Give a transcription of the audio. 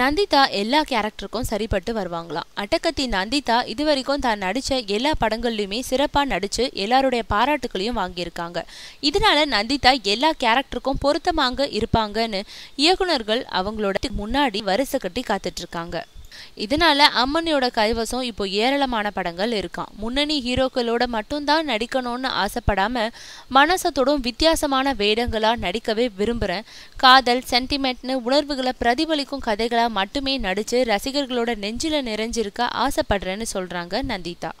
நந்திதா எல்லா கேரக்டருக்கும் சரிப்பட்டு வருவாங்களாம் அட்டக்கத்தி நந்திதா இது வரைக்கும் தான் நடித்த எல்லா படங்கள்லையுமே சிறப்பாக நடித்து எல்லாருடைய பாராட்டுகளையும் வாங்கியிருக்காங்க இதனால நந்திதா எல்லா கேரக்டருக்கும் பொருத்தமாக இருப்பாங்கன்னு இயக்குனர்கள் அவங்களோட முன்னாடி வரிசை கட்டி காத்துட்ருக்காங்க இதனால அம்மனியோட கைவசம் இப்போ ஏராளமான படங்கள் இருக்கான் முன்னணி ஹீரோக்களோட மட்டும்தான் நடிக்கணும்னு ஆசைப்படாம மனசத்தோடும் வித்தியாசமான வேடங்களா நடிக்கவே விரும்புறேன் காதல் சென்டிமெண்ட்னு உணர்வுகளை பிரதிபலிக்கும் கதைகளா மட்டுமே நடிச்சு ரசிகர்களோட நெஞ்சில நிறைஞ்சிருக்க ஆசைப்படுறேன்னு சொல்றாங்க நந்திதா